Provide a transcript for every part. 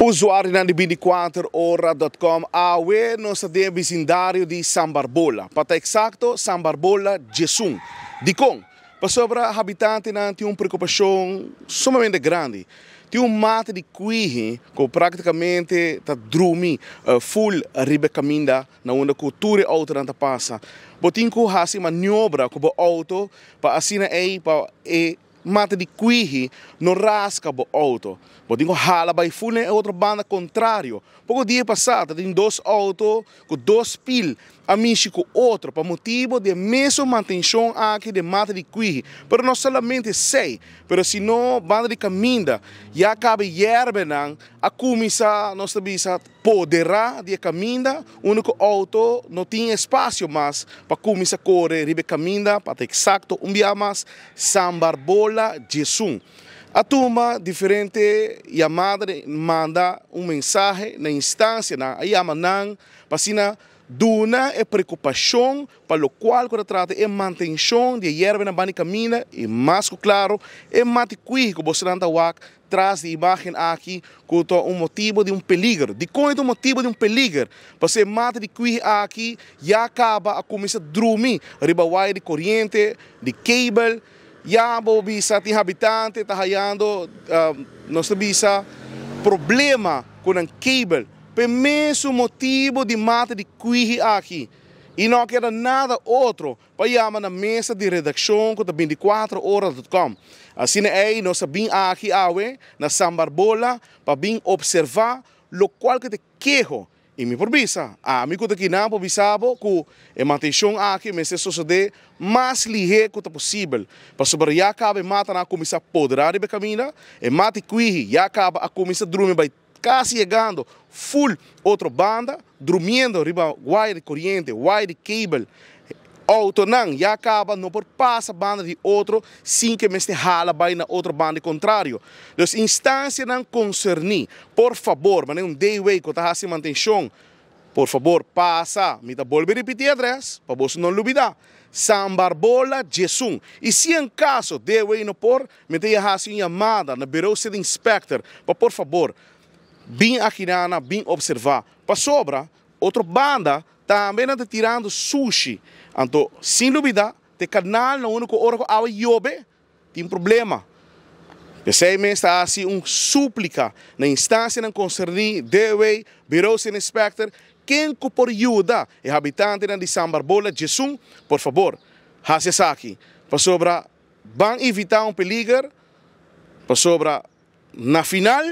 Usuário na Nibini 4 hora.com awe no sadia vizindário de Sambarbola. Para estar exacto, Sambarbola, Gesù. Dicom, para sobre habitante não tem uma preocupação sumamente grande. Tem un mate di qui che praticamente está drumi uh, full ribe caminda na una cultura outra não passa. Botinho que faz uma manobra com o auto para assinar aí para mata de cuihi no rasca bo auto. Podinho hala ba ifune é outra banda contrário. Pouco dia passado tem dois autos com dois pil a michi com outro para motivo de mesmo manutenção aqui de mata de cuihi. Pero não solamente sei, pero se não banda de caminda já cabe yerbenan a comissa nossa bisa poderá de caminda, único auto não tinha espaço mas para começar a correr ribe caminda, para exato um dia mais sambar bola Jesus. A turma diferente e a madre manda um mensagem na instância na Iamanang para Duna é preocupação para o qual o trata é manutenção de erva na bani camina e mais claro é mate que você anda wak traz de imagem aqui a um motivo de um peligro de quanto um motivo de um peligro você mata de que aqui e acaba a começar a dormir ribawai de corrente de cable já a bisa tem habitante tá raiando uh, nossa bisa problema com o cable pelo mesmo motivo de mata de cuir aqui. E não quero nada outro para chamar na mesa de redação com 24 horas.com. Assim é, nós vim aqui, awe, na Sambarbola, para vir observar o qual que te quejo. E me provisa, amigo daqui não provisava que a manutenção aqui me sucede mais ligeira que possível. Para sobre já acaba a mata na comissão poderá de caminhar, e mata aqui já acaba a comissão drume vai cá chegando full outra banda, dormindo riba wire corrente, wire cable, auto não, já acaba, não por passa banda de outro, sim que me rala vai na outra banda contrário. Dos instância não concerni, por favor, mas um day way que está assim manutenção, por favor, passa, me dá volve repetir atrás, para você não olvidar. Sambarbola Jesus. E se em caso de eu ir no por, me dê assim chamada na Bureau City Inspector, para por favor, bem aquirana, bem observar. Para sobra, outra banda também está tirando sushi. Então, sem dúvida, o canal no único órgão que a yobe tem problema. Percebe está assim um súplica na instância não concerne Dewey, Bureau Sin Inspector, quem que por ajuda e é habitante né, de São Barbola, Jesus, por favor, faça isso aqui. Para sobra, vão evitar um perigo, para sobra, na final,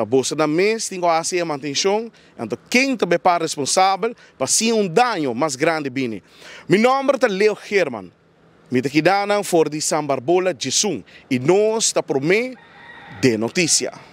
na bolsa da mês, tem que fazer a manutenção. Então, quem também é responsável para ser um dano mais grande bini. Meu nome é Leo Herman. Me daqui dá for de Sambarbola de Sum. E nós está por mim de notícia.